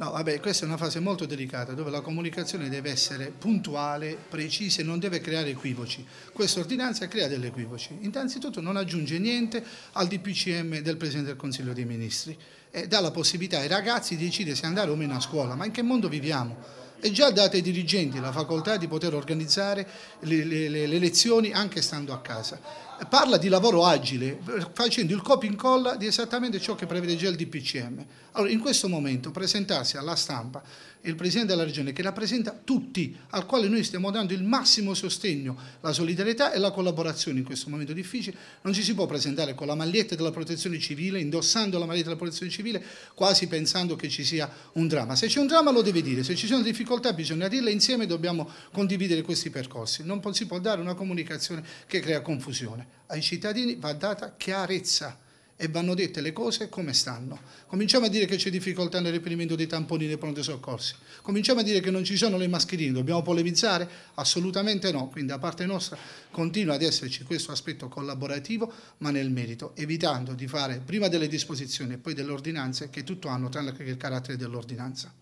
No, vabbè, questa è una fase molto delicata dove la comunicazione deve essere puntuale, precisa e non deve creare equivoci. Questa ordinanza crea degli equivoci. Innanzitutto non aggiunge niente al DPCM del Presidente del Consiglio dei Ministri e dà la possibilità ai ragazzi di decidere se andare o meno a scuola. Ma in che mondo viviamo? E già date ai dirigenti la facoltà di poter organizzare le, le, le, le lezioni anche stando a casa parla di lavoro agile facendo il copia e incolla di esattamente ciò che prevede già il DPCM. Allora in questo momento presentarsi alla stampa il Presidente della Regione che rappresenta tutti, al quale noi stiamo dando il massimo sostegno, la solidarietà e la collaborazione in questo momento difficile, non ci si può presentare con la maglietta della protezione civile, indossando la maglietta della protezione civile, quasi pensando che ci sia un dramma. Se c'è un dramma lo deve dire, se ci sono difficoltà bisogna dirle insieme, dobbiamo condividere questi percorsi, non si può dare una comunicazione che crea confusione ai cittadini va data chiarezza e vanno dette le cose come stanno. Cominciamo a dire che c'è difficoltà nel reperimento dei tamponi nei pronti soccorsi, cominciamo a dire che non ci sono le mascherine, dobbiamo polemizzare? Assolutamente no, quindi da parte nostra continua ad esserci questo aspetto collaborativo ma nel merito, evitando di fare prima delle disposizioni e poi delle ordinanze che tutto hanno tranne che il carattere dell'ordinanza.